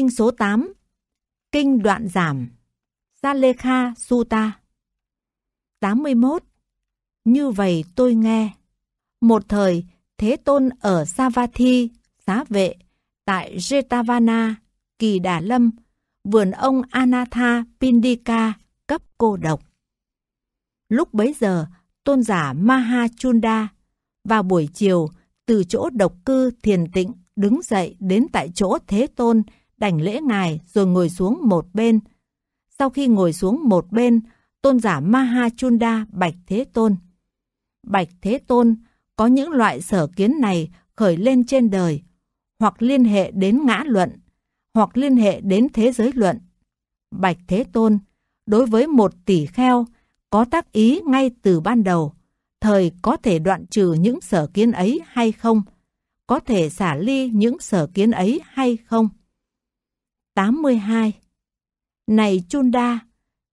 Kinh số 8 Kinh đoạn giảm Salekha Sutta 81 Như vậy tôi nghe Một thời Thế Tôn ở Savathi xá vệ, tại Jetavana, Kỳ Đà Lâm, vườn ông Anatha Pindika cấp cô độc. Lúc bấy giờ, tôn giả Maha Chunda vào buổi chiều từ chỗ độc cư thiền tịnh đứng dậy đến tại chỗ Thế Tôn đảnh lễ ngài rồi ngồi xuống một bên. Sau khi ngồi xuống một bên, tôn giả Maha Chunda Bạch Thế Tôn. Bạch Thế Tôn có những loại sở kiến này khởi lên trên đời, hoặc liên hệ đến ngã luận, hoặc liên hệ đến thế giới luận. Bạch Thế Tôn, đối với một tỷ kheo, có tác ý ngay từ ban đầu, thời có thể đoạn trừ những sở kiến ấy hay không? Có thể xả ly những sở kiến ấy hay không? 82 Này Chunda,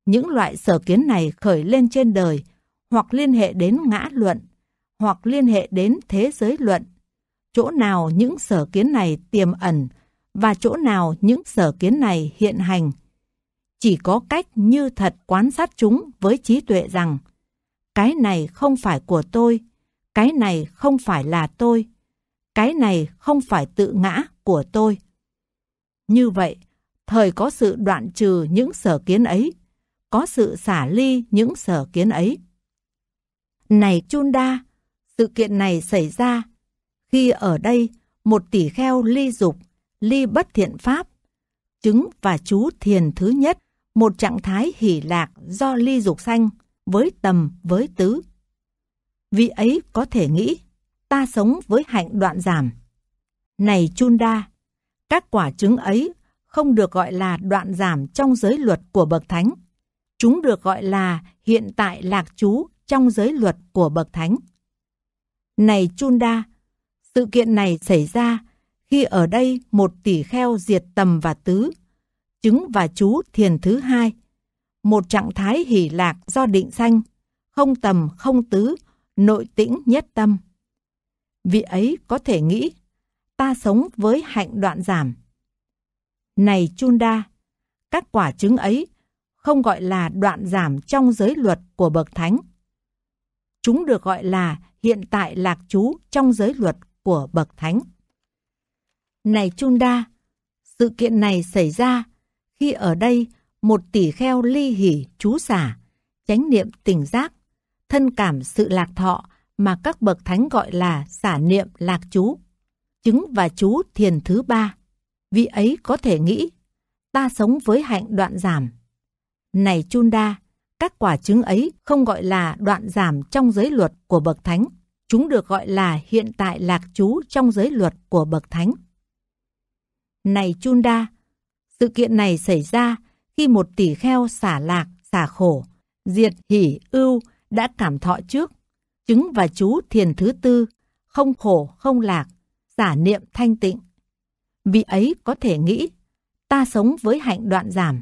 những loại sở kiến này khởi lên trên đời hoặc liên hệ đến ngã luận hoặc liên hệ đến thế giới luận. Chỗ nào những sở kiến này tiềm ẩn và chỗ nào những sở kiến này hiện hành. Chỉ có cách như thật quan sát chúng với trí tuệ rằng cái này không phải của tôi, cái này không phải là tôi, cái này không phải tự ngã của tôi. Như vậy, thời có sự đoạn trừ những sở kiến ấy, có sự xả ly những sở kiến ấy. Này Chunda, sự kiện này xảy ra khi ở đây một tỷ kheo ly dục, ly bất thiện pháp, chứng và chú thiền thứ nhất, một trạng thái hỷ lạc do ly dục sanh với tầm với tứ. Vị ấy có thể nghĩ, ta sống với hạnh đoạn giảm. Này Chunda, các quả chứng ấy không được gọi là đoạn giảm trong giới luật của bậc thánh. Chúng được gọi là hiện tại lạc chú trong giới luật của bậc thánh. Này Chunda, sự kiện này xảy ra khi ở đây một tỷ kheo diệt tầm và tứ, chứng và chú thiền thứ hai, một trạng thái hỷ lạc do định sanh, không tầm không tứ, nội tĩnh nhất tâm. Vị ấy có thể nghĩ, ta sống với hạnh đoạn giảm, này Chunda, các quả trứng ấy không gọi là đoạn giảm trong giới luật của Bậc Thánh. Chúng được gọi là hiện tại lạc chú trong giới luật của Bậc Thánh. Này Chunda, sự kiện này xảy ra khi ở đây một tỷ kheo ly hỉ chú xả, chánh niệm tỉnh giác, thân cảm sự lạc thọ mà các bậc thánh gọi là xả niệm lạc chú, chứng và chú thiền thứ ba vị ấy có thể nghĩ, ta sống với hạnh đoạn giảm. Này Chunda, các quả trứng ấy không gọi là đoạn giảm trong giới luật của Bậc Thánh, chúng được gọi là hiện tại lạc chú trong giới luật của Bậc Thánh. Này Chunda, sự kiện này xảy ra khi một tỷ kheo xả lạc, xả khổ, diệt hỉ ưu đã cảm thọ trước, chứng và chú thiền thứ tư, không khổ không lạc, xả niệm thanh tịnh vị ấy có thể nghĩ, ta sống với hạnh đoạn giảm.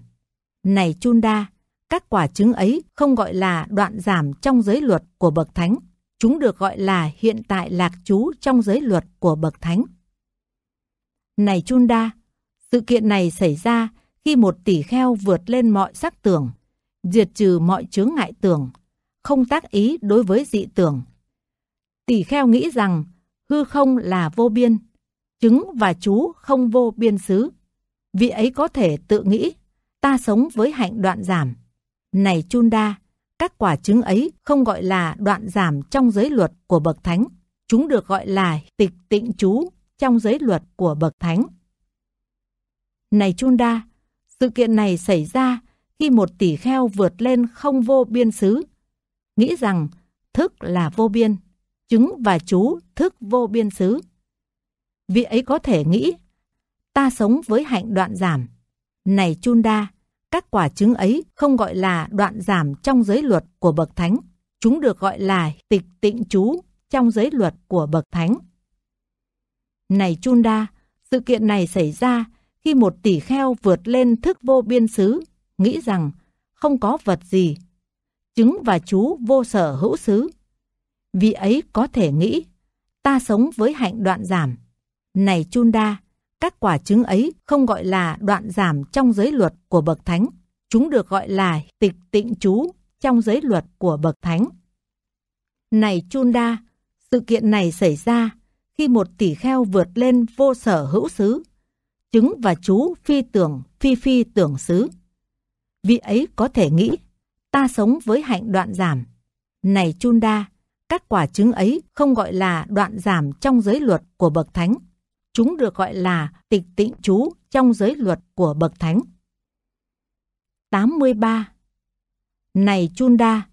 Này Chunda, các quả trứng ấy không gọi là đoạn giảm trong giới luật của Bậc Thánh, chúng được gọi là hiện tại lạc trú trong giới luật của Bậc Thánh. Này Chunda, sự kiện này xảy ra khi một tỷ kheo vượt lên mọi sắc tưởng, diệt trừ mọi chướng ngại tưởng, không tác ý đối với dị tưởng. Tỷ kheo nghĩ rằng hư không là vô biên, chứng và chú không vô biên xứ. Vị ấy có thể tự nghĩ, ta sống với hạnh đoạn giảm. Này Chunda, các quả chứng ấy không gọi là đoạn giảm trong giới luật của Bậc Thánh. Chúng được gọi là tịch tịnh chú trong giới luật của Bậc Thánh. Này Chunda, sự kiện này xảy ra khi một tỷ kheo vượt lên không vô biên xứ, nghĩ rằng thức là vô biên, chứng và chú thức vô biên xứ vị ấy có thể nghĩ, ta sống với hạnh đoạn giảm. Này Chunda, các quả trứng ấy không gọi là đoạn giảm trong giới luật của Bậc Thánh, chúng được gọi là tịch tịnh chú trong giới luật của Bậc Thánh. Này Chunda, sự kiện này xảy ra khi một tỷ kheo vượt lên thức vô biên xứ, nghĩ rằng không có vật gì. trứng và chú vô sở hữu xứ. Vì ấy có thể nghĩ, ta sống với hạnh đoạn giảm này Chunda, các quả trứng ấy không gọi là đoạn giảm trong giới luật của bậc thánh. Chúng được gọi là tịch tịnh chú trong giới luật của bậc thánh. Này Chunda, sự kiện này xảy ra khi một tỷ kheo vượt lên vô sở hữu xứ. Chứng và chú phi tưởng, phi phi tưởng xứ. Vị ấy có thể nghĩ, ta sống với hạnh đoạn giảm. Này Chunda, các quả trứng ấy không gọi là đoạn giảm trong giới luật của bậc thánh. Chúng được gọi là tịch tịnh chú trong giới luật của Bậc Thánh. 83. Này Chunda,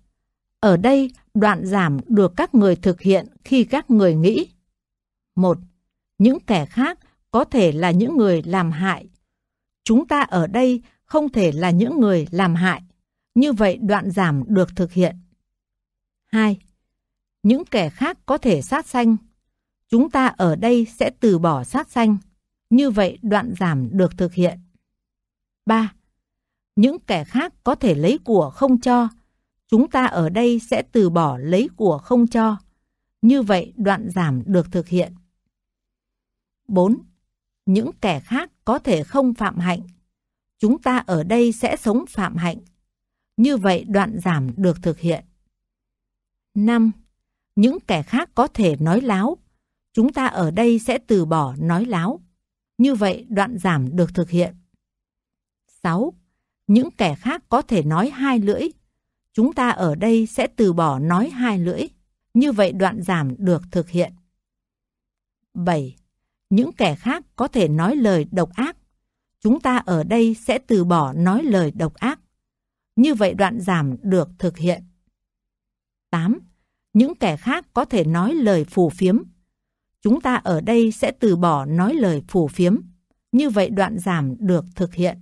ở đây đoạn giảm được các người thực hiện khi các người nghĩ. một Những kẻ khác có thể là những người làm hại. Chúng ta ở đây không thể là những người làm hại. Như vậy đoạn giảm được thực hiện. 2. Những kẻ khác có thể sát sanh, chúng ta ở đây sẽ từ bỏ sát sanh. Như vậy đoạn giảm được thực hiện. 3. Những kẻ khác có thể lấy của không cho. Chúng ta ở đây sẽ từ bỏ lấy của không cho. Như vậy đoạn giảm được thực hiện. 4. Những kẻ khác có thể không phạm hạnh. Chúng ta ở đây sẽ sống phạm hạnh. Như vậy đoạn giảm được thực hiện. 5. Những kẻ khác có thể nói láo chúng ta ở đây sẽ từ bỏ nói láo. Như vậy đoạn giảm được thực hiện. 6. Những kẻ khác có thể nói hai lưỡi. Chúng ta ở đây sẽ từ bỏ nói hai lưỡi. Như vậy đoạn giảm được thực hiện. 7. Những kẻ khác có thể nói lời độc ác. Chúng ta ở đây sẽ từ bỏ nói lời độc ác. Như vậy đoạn giảm được thực hiện. 8. Những kẻ khác có thể nói lời phù phiếm chúng ta ở đây sẽ từ bỏ nói lời phủ phiếm. Như vậy đoạn giảm được thực hiện.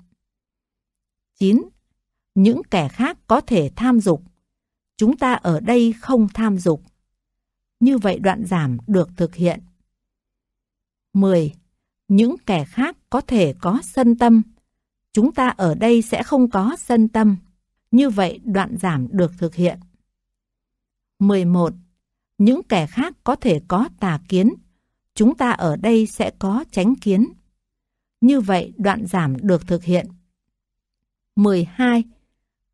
9. Những kẻ khác có thể tham dục. Chúng ta ở đây không tham dục. Như vậy đoạn giảm được thực hiện. 10. Những kẻ khác có thể có sân tâm. Chúng ta ở đây sẽ không có sân tâm. Như vậy đoạn giảm được thực hiện. 11. Những kẻ khác có thể có tà kiến chúng ta ở đây sẽ có tránh kiến. Như vậy, đoạn giảm được thực hiện. 12.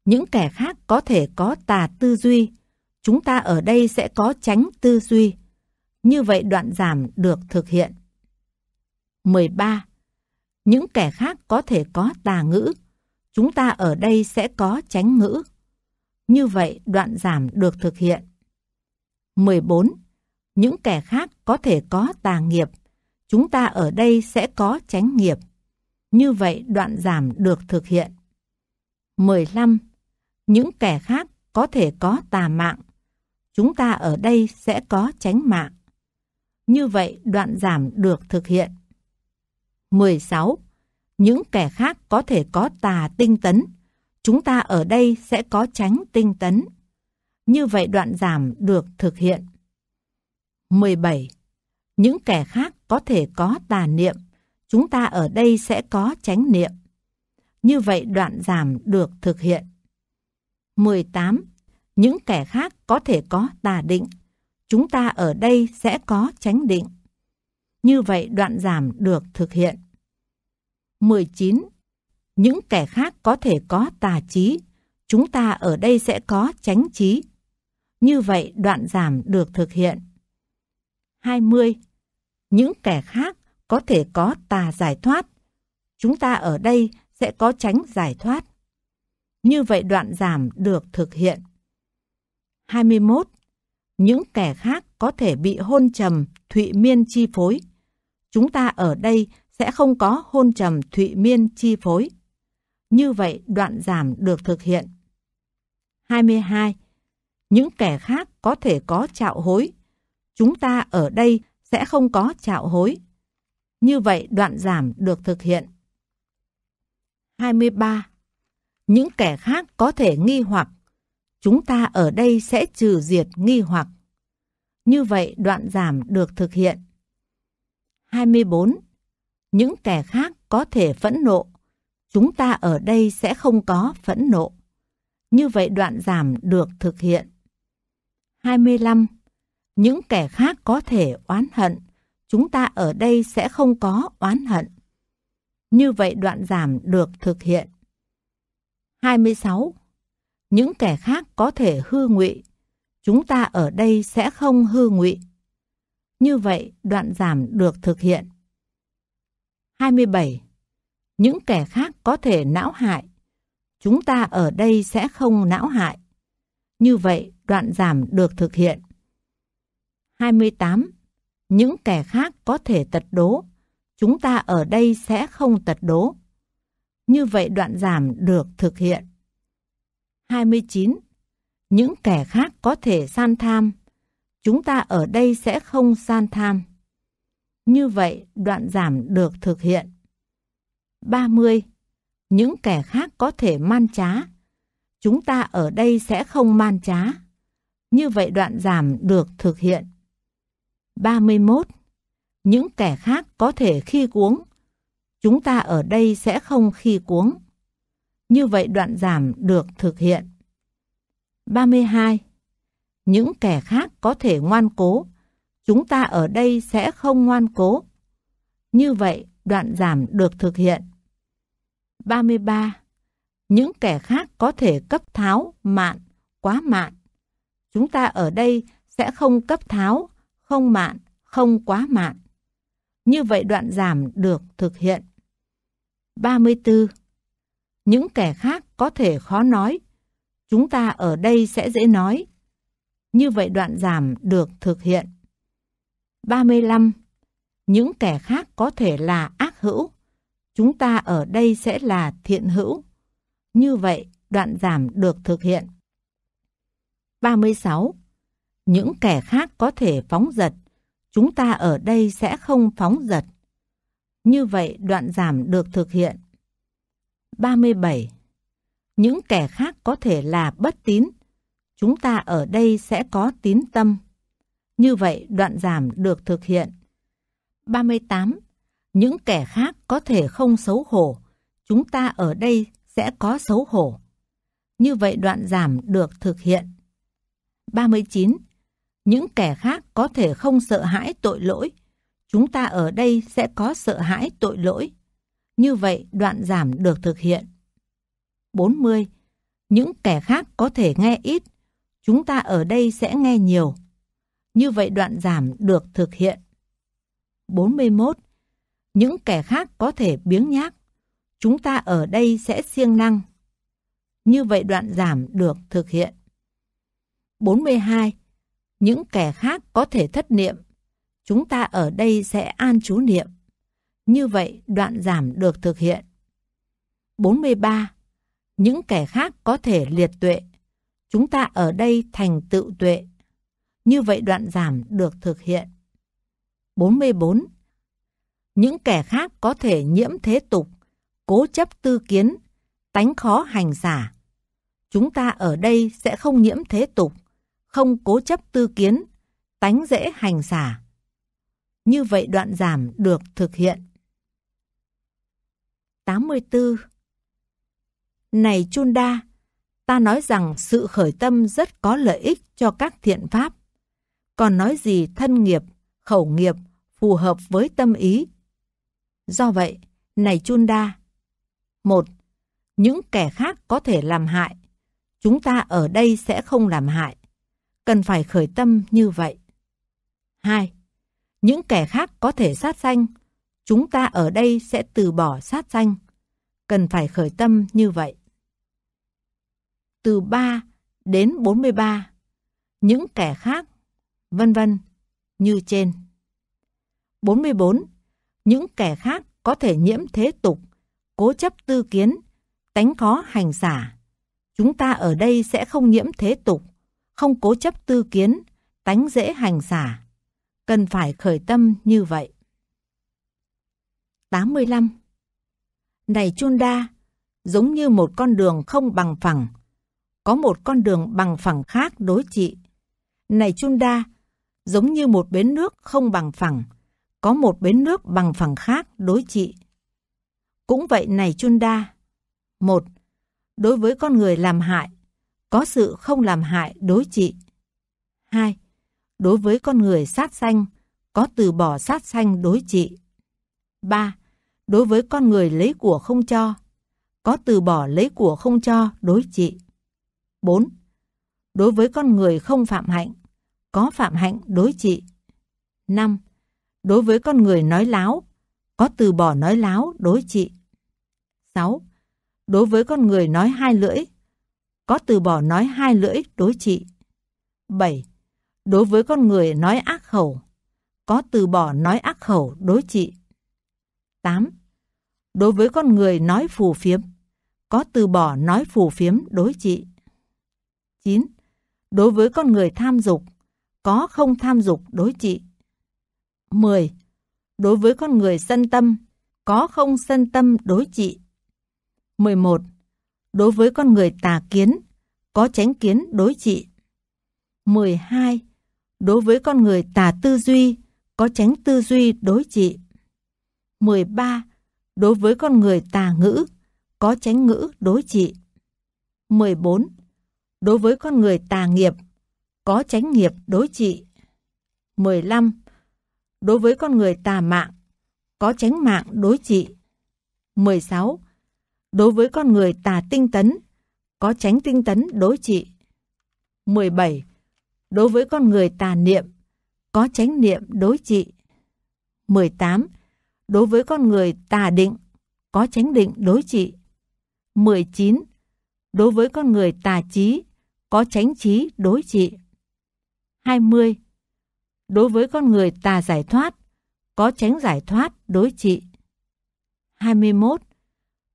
Những kẻ khác có thể có tà tư duy, chúng ta ở đây sẽ có tránh tư duy. Như vậy đoạn giảm được thực hiện. 13. Những kẻ khác có thể có tà ngữ, chúng ta ở đây sẽ có tránh ngữ. Như vậy đoạn giảm được thực hiện. 14 những kẻ khác có thể có tà nghiệp, chúng ta ở đây sẽ có tránh nghiệp. Như vậy đoạn giảm được thực hiện. 15. Những kẻ khác có thể có tà mạng, chúng ta ở đây sẽ có tránh mạng. Như vậy đoạn giảm được thực hiện. 16. Những kẻ khác có thể có tà tinh tấn, chúng ta ở đây sẽ có tránh tinh tấn. Như vậy đoạn giảm được thực hiện. 17. Những kẻ khác có thể có tà niệm, chúng ta ở đây sẽ có chánh niệm. Như vậy đoạn giảm được thực hiện. 18. Những kẻ khác có thể có tà định, chúng ta ở đây sẽ có chánh định. Như vậy đoạn giảm được thực hiện. 19. Những kẻ khác có thể có tà trí, chúng ta ở đây sẽ có chánh trí. Như vậy đoạn giảm được thực hiện. 20. Những kẻ khác có thể có tà giải thoát. Chúng ta ở đây sẽ có tránh giải thoát. Như vậy đoạn giảm được thực hiện. 21. Những kẻ khác có thể bị hôn trầm, thụy miên chi phối. Chúng ta ở đây sẽ không có hôn trầm, thụy miên chi phối. Như vậy đoạn giảm được thực hiện. 22. Những kẻ khác có thể có trạo hối, chúng ta ở đây sẽ không có chạo hối. Như vậy đoạn giảm được thực hiện. 23. Những kẻ khác có thể nghi hoặc. Chúng ta ở đây sẽ trừ diệt nghi hoặc. Như vậy đoạn giảm được thực hiện. 24. Những kẻ khác có thể phẫn nộ. Chúng ta ở đây sẽ không có phẫn nộ. Như vậy đoạn giảm được thực hiện. 25 những kẻ khác có thể oán hận, chúng ta ở đây sẽ không có oán hận. Như vậy đoạn giảm được thực hiện. 26. Những kẻ khác có thể hư ngụy, chúng ta ở đây sẽ không hư ngụy. Như vậy đoạn giảm được thực hiện. 27. Những kẻ khác có thể não hại, chúng ta ở đây sẽ không não hại. Như vậy đoạn giảm được thực hiện. 28. Những kẻ khác có thể tật đố, chúng ta ở đây sẽ không tật đố. Như vậy đoạn giảm được thực hiện. 29. Những kẻ khác có thể san tham, chúng ta ở đây sẽ không san tham. Như vậy đoạn giảm được thực hiện. 30. Những kẻ khác có thể man trá, chúng ta ở đây sẽ không man trá. Như vậy đoạn giảm được thực hiện. 31. Những kẻ khác có thể khi cuống, chúng ta ở đây sẽ không khi cuống. Như vậy đoạn giảm được thực hiện. 32. Những kẻ khác có thể ngoan cố, chúng ta ở đây sẽ không ngoan cố. Như vậy đoạn giảm được thực hiện. 33. Những kẻ khác có thể cấp tháo, mạn, quá mạn. Chúng ta ở đây sẽ không cấp tháo, không mạn, không quá mạn. Như vậy đoạn giảm được thực hiện. 34. Những kẻ khác có thể khó nói, chúng ta ở đây sẽ dễ nói. Như vậy đoạn giảm được thực hiện. 35. Những kẻ khác có thể là ác hữu, chúng ta ở đây sẽ là thiện hữu. Như vậy đoạn giảm được thực hiện. 36. Những kẻ khác có thể phóng giật, chúng ta ở đây sẽ không phóng giật. Như vậy đoạn giảm được thực hiện. 37. Những kẻ khác có thể là bất tín, chúng ta ở đây sẽ có tín tâm. Như vậy đoạn giảm được thực hiện. 38. Những kẻ khác có thể không xấu hổ, chúng ta ở đây sẽ có xấu hổ. Như vậy đoạn giảm được thực hiện. 39 những kẻ khác có thể không sợ hãi tội lỗi. Chúng ta ở đây sẽ có sợ hãi tội lỗi. Như vậy đoạn giảm được thực hiện. 40. Những kẻ khác có thể nghe ít. Chúng ta ở đây sẽ nghe nhiều. Như vậy đoạn giảm được thực hiện. 41. Những kẻ khác có thể biếng nhác. Chúng ta ở đây sẽ siêng năng. Như vậy đoạn giảm được thực hiện. 42 những kẻ khác có thể thất niệm. Chúng ta ở đây sẽ an chú niệm. Như vậy đoạn giảm được thực hiện. 43. Những kẻ khác có thể liệt tuệ. Chúng ta ở đây thành tựu tuệ. Như vậy đoạn giảm được thực hiện. 44. Những kẻ khác có thể nhiễm thế tục, cố chấp tư kiến, tánh khó hành giả. Chúng ta ở đây sẽ không nhiễm thế tục không cố chấp tư kiến, tánh dễ hành xả. Như vậy đoạn giảm được thực hiện. 84. Này Chun Đa, ta nói rằng sự khởi tâm rất có lợi ích cho các thiện pháp. Còn nói gì thân nghiệp, khẩu nghiệp phù hợp với tâm ý. Do vậy, này Chun Đa, một Những kẻ khác có thể làm hại, chúng ta ở đây sẽ không làm hại cần phải khởi tâm như vậy. 2. Những kẻ khác có thể sát sanh, chúng ta ở đây sẽ từ bỏ sát sanh, cần phải khởi tâm như vậy. Từ 3 đến 43, những kẻ khác, vân vân, như trên. 44. Những kẻ khác có thể nhiễm thế tục, cố chấp tư kiến, tánh khó hành giả. Chúng ta ở đây sẽ không nhiễm thế tục, không cố chấp tư kiến, tánh dễ hành xả, Cần phải khởi tâm như vậy. 85. Này chun Chunda, giống như một con đường không bằng phẳng, có một con đường bằng phẳng khác đối trị. Này chun Chunda, giống như một bến nước không bằng phẳng, có một bến nước bằng phẳng khác đối trị. Cũng vậy này chun Chunda. một Đối với con người làm hại, có sự không làm hại đối trị. 2. Đối với con người sát sanh, có từ bỏ sát sanh đối trị. 3. Đối với con người lấy của không cho, có từ bỏ lấy của không cho đối trị. 4. Đối với con người không phạm hạnh, có phạm hạnh đối trị. 5. Đối với con người nói láo, có từ bỏ nói láo đối trị. 6. Đối với con người nói hai lưỡi, có từ bỏ nói hai lưỡi đối trị. 7. Đối với con người nói ác khẩu, có từ bỏ nói ác khẩu đối trị. 8. Đối với con người nói phù phiếm, có từ bỏ nói phù phiếm đối trị. 9. Đối với con người tham dục, có không tham dục đối trị. 10. Đối với con người sân tâm, có không sân tâm đối trị. 11 đối với con người tà kiến, có tránh kiến đối trị. 12. Đối với con người tà tư duy, có tránh tư duy đối trị. 13. Đối với con người tà ngữ, có tránh ngữ đối trị. 14. Đối với con người tà nghiệp, có tránh nghiệp đối trị. 15. Đối với con người tà mạng, có tránh mạng đối trị. 16 đối với con người tà tinh tấn, có tránh tinh tấn đối trị. 17. Đối với con người tà niệm, có tránh niệm đối trị. 18. Đối với con người tà định, có tránh định đối trị. 19. Đối với con người tà trí, có tránh trí đối trị. 20. Đối với con người tà giải thoát, có tránh giải thoát đối trị. 21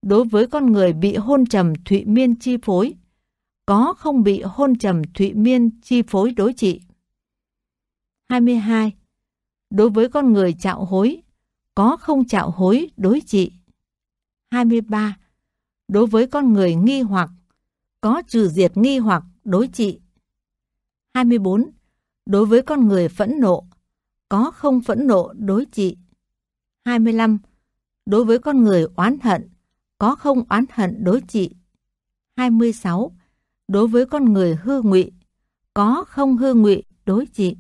đối với con người bị hôn trầm thụy miên chi phối, có không bị hôn trầm thụy miên chi phối đối trị. 22. Đối với con người chạo hối, có không chạo hối đối trị. 23. Đối với con người nghi hoặc, có trừ diệt nghi hoặc đối trị. 24. Đối với con người phẫn nộ, có không phẫn nộ đối trị. 25. Đối với con người oán hận, có không oán hận đối trị. 26. Đối với con người hư ngụy, có không hư ngụy đối trị.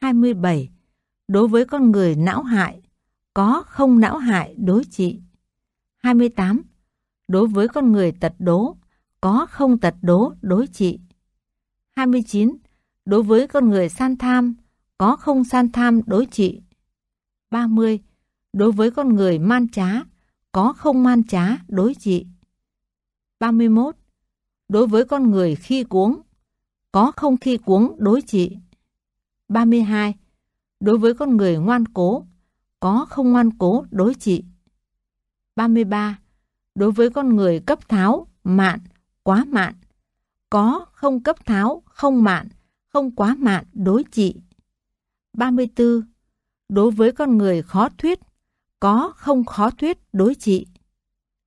27. Đối với con người não hại, có không não hại đối trị. 28. Đối với con người tật đố, có không tật đố đối trị. 29. Đối với con người san tham, có không san tham đối trị. 30. Đối với con người man trá, có không man trá, đối trị. 31. Đối với con người khi cuống, có không khi cuống, đối trị. 32. Đối với con người ngoan cố, có không ngoan cố, đối trị. 33. Đối với con người cấp tháo, mạn, quá mạn, có không cấp tháo, không mạn, không quá mạn, đối trị. 34. Đối với con người khó thuyết, có không khó thuyết đối trị.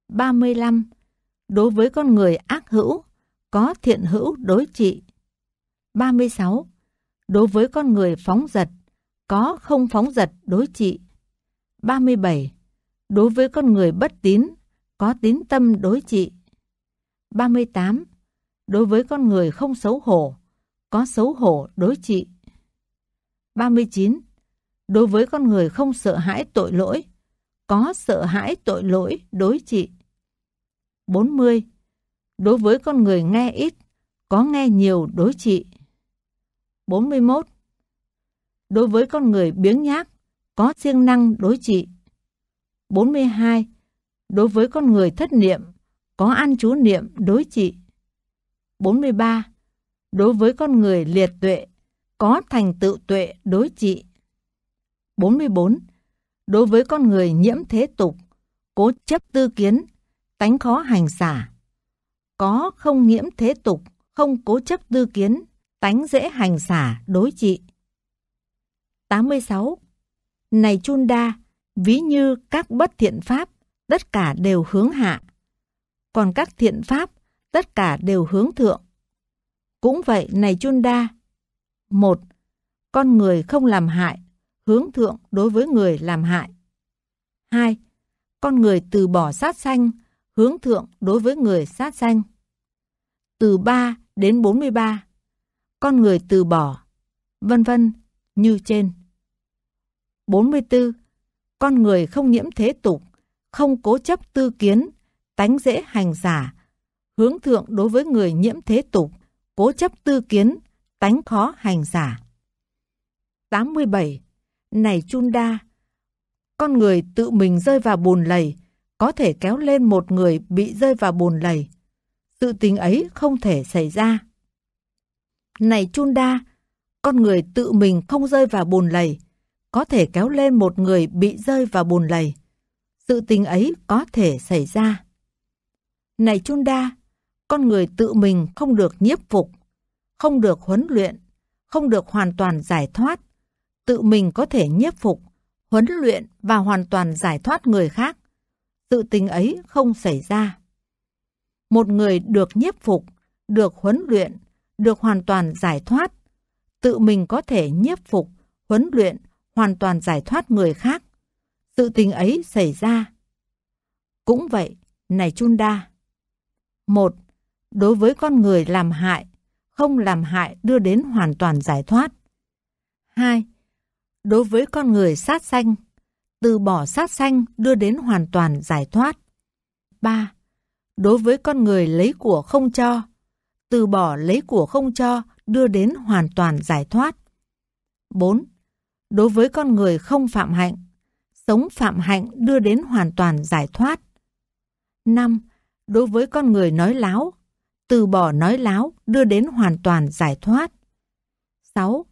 35. Đối với con người ác hữu, có thiện hữu đối trị. 36. Đối với con người phóng dật, có không phóng dật đối trị. 37. Đối với con người bất tín, có tín tâm đối trị. 38. Đối với con người không xấu hổ, có xấu hổ đối trị. 39. Đối với con người không sợ hãi tội lỗi, có sợ hãi tội lỗi đối trị. 40. Đối với con người nghe ít, có nghe nhiều đối trị. 41. Đối với con người biếng nhác, có siêng năng đối trị. 42. Đối với con người thất niệm, có ăn chú niệm đối trị. 43. Đối với con người liệt tuệ, có thành tựu tuệ đối trị. 44 đối với con người nhiễm thế tục, cố chấp tư kiến, tánh khó hành giả. Có không nhiễm thế tục, không cố chấp tư kiến, tánh dễ hành giả đối trị. 86. Này chun đa, ví như các bất thiện pháp, tất cả đều hướng hạ. Còn các thiện pháp, tất cả đều hướng thượng. Cũng vậy này chun đa. 1. Con người không làm hại, hướng thượng đối với người làm hại. 2. Con người từ bỏ sát sanh, hướng thượng đối với người sát sanh. Từ 3 đến 43. Con người từ bỏ, vân vân, như trên. 44. Con người không nhiễm thế tục, không cố chấp tư kiến, tánh dễ hành giả, hướng thượng đối với người nhiễm thế tục, cố chấp tư kiến, tánh khó hành giả. 87. Này Chunda, con người tự mình rơi vào bùn lầy, có thể kéo lên một người bị rơi vào bùn lầy. Sự tình ấy không thể xảy ra. Này Chunda, con người tự mình không rơi vào bùn lầy, có thể kéo lên một người bị rơi vào bùn lầy. Sự tình ấy có thể xảy ra. Này Chunda, con người tự mình không được nhiếp phục, không được huấn luyện, không được hoàn toàn giải thoát, tự mình có thể nhiếp phục, huấn luyện và hoàn toàn giải thoát người khác. Sự tình ấy không xảy ra. Một người được nhiếp phục, được huấn luyện, được hoàn toàn giải thoát, tự mình có thể nhiếp phục, huấn luyện, hoàn toàn giải thoát người khác. Sự tình ấy xảy ra. Cũng vậy, này Chunda. Một, đối với con người làm hại, không làm hại đưa đến hoàn toàn giải thoát. 2 đối với con người sát sanh, từ bỏ sát sanh đưa đến hoàn toàn giải thoát. 3. Đối với con người lấy của không cho, từ bỏ lấy của không cho đưa đến hoàn toàn giải thoát. 4. Đối với con người không phạm hạnh, sống phạm hạnh đưa đến hoàn toàn giải thoát. 5. Đối với con người nói láo, từ bỏ nói láo đưa đến hoàn toàn giải thoát. 6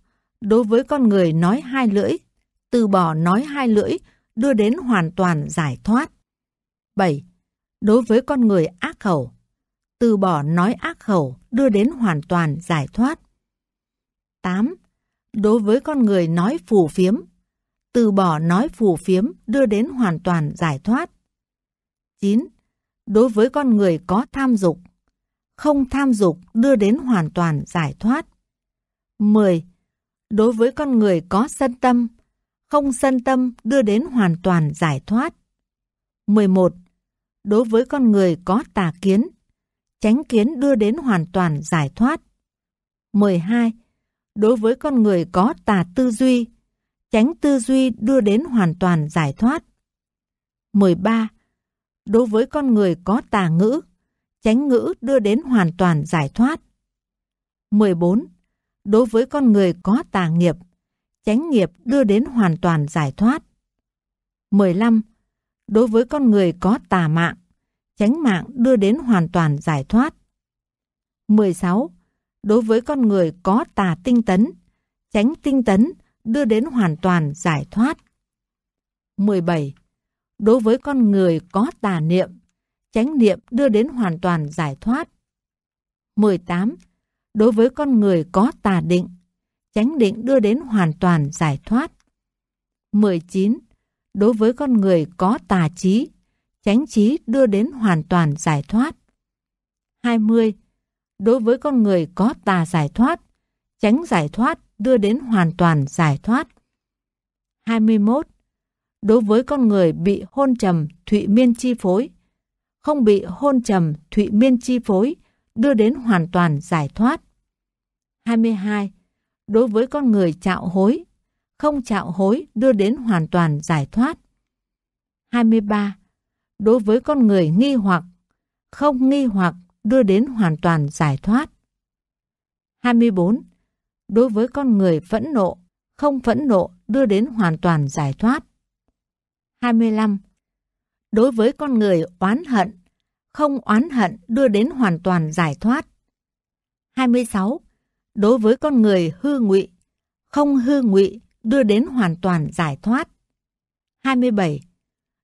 đối với con người nói hai lưỡi, từ bỏ nói hai lưỡi, đưa đến hoàn toàn giải thoát. 7. Đối với con người ác khẩu, từ bỏ nói ác khẩu, đưa đến hoàn toàn giải thoát. 8. Đối với con người nói phù phiếm, từ bỏ nói phù phiếm, đưa đến hoàn toàn giải thoát. 9. Đối với con người có tham dục, không tham dục đưa đến hoàn toàn giải thoát. 10 đối với con người có sân tâm, không sân tâm đưa đến hoàn toàn giải thoát. 11. Đối với con người có tà kiến, tránh kiến đưa đến hoàn toàn giải thoát. 12. Đối với con người có tà tư duy, tránh tư duy đưa đến hoàn toàn giải thoát. 13. Đối với con người có tà ngữ, tránh ngữ đưa đến hoàn toàn giải thoát. 14 đối với con người có tà nghiệp, chánh nghiệp đưa đến hoàn toàn giải thoát. 15. Đối với con người có tà mạng, chánh mạng đưa đến hoàn toàn giải thoát. 16. Đối với con người có tà tinh tấn, tránh tinh tấn đưa đến hoàn toàn giải thoát. 17. Đối với con người có tà niệm, chánh niệm đưa đến hoàn toàn giải thoát. 18 đối với con người có tà định, chánh định đưa đến hoàn toàn giải thoát. 19. Đối với con người có tà trí, chánh trí đưa đến hoàn toàn giải thoát. 20. Đối với con người có tà giải thoát, chánh giải thoát đưa đến hoàn toàn giải thoát. 21. Đối với con người bị hôn trầm thụy miên chi phối, không bị hôn trầm thụy miên chi phối, đưa đến hoàn toàn giải thoát. 22. Đối với con người chạo hối, không chạo hối đưa đến hoàn toàn giải thoát. 23. Đối với con người nghi hoặc, không nghi hoặc đưa đến hoàn toàn giải thoát. 24. Đối với con người phẫn nộ, không phẫn nộ đưa đến hoàn toàn giải thoát. 25. Đối với con người oán hận, không oán hận đưa đến hoàn toàn giải thoát. 26 đối với con người hư ngụy, không hư ngụy đưa đến hoàn toàn giải thoát. 27.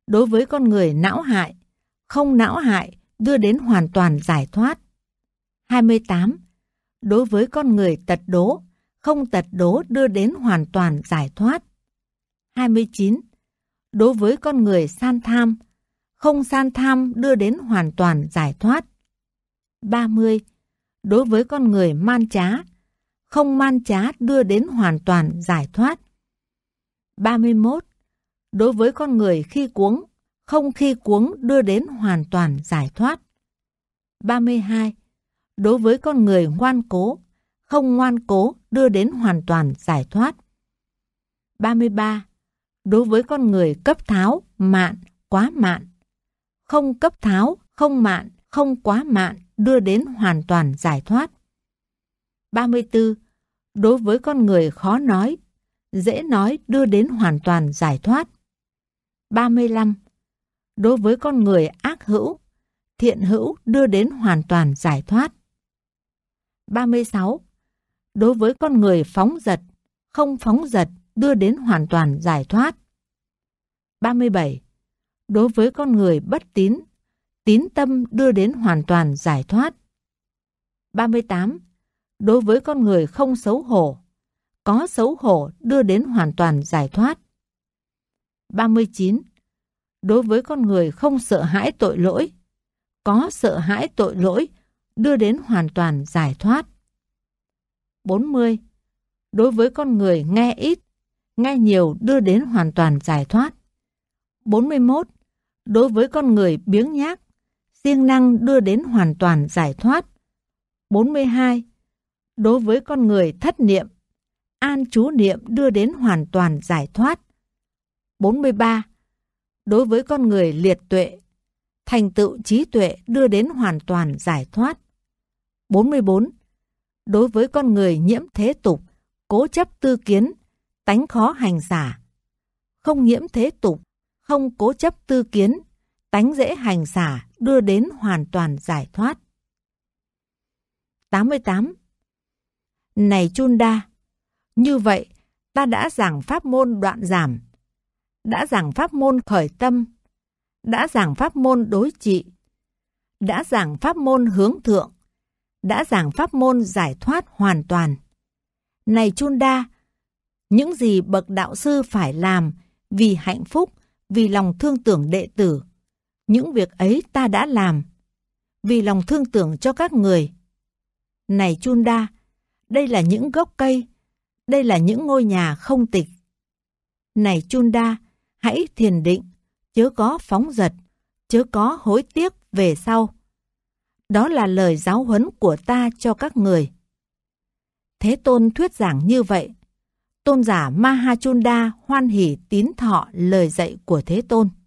Đối với con người não hại, không não hại đưa đến hoàn toàn giải thoát. 28. Đối với con người tật đố, không tật đố đưa đến hoàn toàn giải thoát. 29. Đối với con người san tham, không san tham đưa đến hoàn toàn giải thoát. 30. Đối với con người man trá, không man trá đưa đến hoàn toàn giải thoát. 31. Đối với con người khi cuống, không khi cuống đưa đến hoàn toàn giải thoát. 32. Đối với con người ngoan cố, không ngoan cố đưa đến hoàn toàn giải thoát. 33. Đối với con người cấp tháo, mạn, quá mạn, không cấp tháo, không mạn, không quá mạn đưa đến hoàn toàn giải thoát. 34 đối với con người khó nói, dễ nói đưa đến hoàn toàn giải thoát. 35. Đối với con người ác hữu, thiện hữu đưa đến hoàn toàn giải thoát. 36. Đối với con người phóng dật, không phóng dật đưa đến hoàn toàn giải thoát. 37. Đối với con người bất tín, tín tâm đưa đến hoàn toàn giải thoát. 38 đối với con người không xấu hổ. Có xấu hổ đưa đến hoàn toàn giải thoát. 39. Đối với con người không sợ hãi tội lỗi. Có sợ hãi tội lỗi đưa đến hoàn toàn giải thoát. 40. Đối với con người nghe ít, nghe nhiều đưa đến hoàn toàn giải thoát. 41. Đối với con người biếng nhác, siêng năng đưa đến hoàn toàn giải thoát. 42 đối với con người thất niệm, an chú niệm đưa đến hoàn toàn giải thoát. 43. Đối với con người liệt tuệ, thành tựu trí tuệ đưa đến hoàn toàn giải thoát. 44. Đối với con người nhiễm thế tục, cố chấp tư kiến, tánh khó hành giả. Không nhiễm thế tục, không cố chấp tư kiến, tánh dễ hành giả đưa đến hoàn toàn giải thoát. 88. Này chun Chunda, như vậy ta đã giảng pháp môn đoạn giảm, đã giảng pháp môn khởi tâm, đã giảng pháp môn đối trị, đã giảng pháp môn hướng thượng, đã giảng pháp môn giải thoát hoàn toàn. Này chun Chunda, những gì bậc đạo sư phải làm vì hạnh phúc, vì lòng thương tưởng đệ tử, những việc ấy ta đã làm vì lòng thương tưởng cho các người. Này chun Chunda, đây là những gốc cây. Đây là những ngôi nhà không tịch. Này Chunda, hãy thiền định, chớ có phóng giật, chớ có hối tiếc về sau. Đó là lời giáo huấn của ta cho các người. Thế Tôn thuyết giảng như vậy. Tôn giả Mahachunda hoan hỷ tín thọ lời dạy của Thế Tôn.